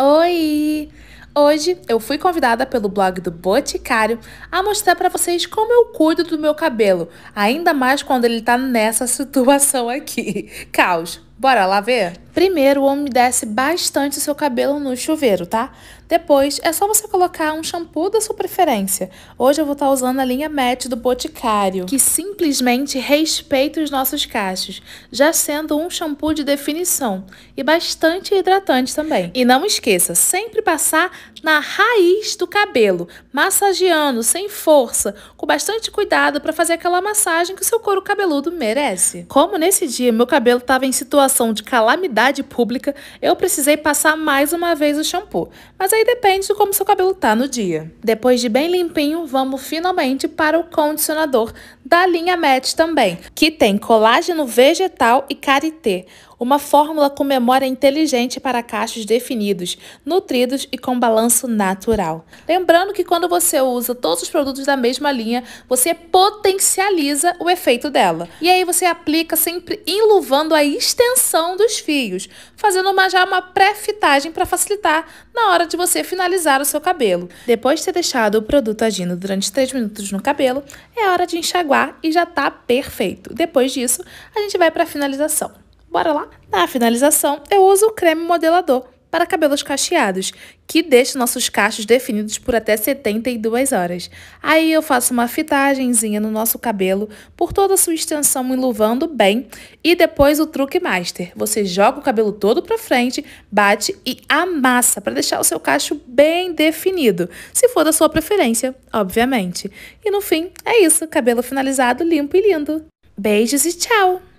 Oi! Hoje eu fui convidada pelo blog do Boticário a mostrar para vocês como eu cuido do meu cabelo, ainda mais quando ele tá nessa situação aqui. Caos. Bora lá ver? Primeiro, umedece bastante o seu cabelo no chuveiro, tá? Depois, é só você colocar um shampoo da sua preferência. Hoje eu vou estar tá usando a linha Matte do Boticário, que simplesmente respeita os nossos cachos, já sendo um shampoo de definição e bastante hidratante também. E não esqueça, sempre passar na raiz do cabelo, massageando sem força, com bastante cuidado para fazer aquela massagem que o seu couro cabeludo merece. Como nesse dia meu cabelo estava em situação situação de calamidade pública, eu precisei passar mais uma vez o shampoo, mas aí depende de como seu cabelo tá no dia. Depois de bem limpinho, vamos finalmente para o condicionador, da linha Match também, que tem colágeno vegetal e karité, uma fórmula com memória inteligente para cachos definidos, nutridos e com balanço natural. Lembrando que quando você usa todos os produtos da mesma linha, você potencializa o efeito dela. E aí você aplica sempre enluvando a extensão dos fios, fazendo uma, já uma pré-fitagem para facilitar na hora de você finalizar o seu cabelo. Depois de ter deixado o produto agindo durante 3 minutos no cabelo, é hora de enxaguar lá e já tá perfeito. Depois disso, a gente vai para a finalização. Bora lá? Na finalização, eu uso o creme modelador para cabelos cacheados, que deixa nossos cachos definidos por até 72 horas. Aí eu faço uma fitagenzinha no nosso cabelo por toda a sua extensão enluvando bem e depois o truque master. Você joga o cabelo todo para frente, bate e amassa para deixar o seu cacho bem definido, se for da sua preferência, obviamente. E no fim, é isso, cabelo finalizado, limpo e lindo. Beijos e tchau!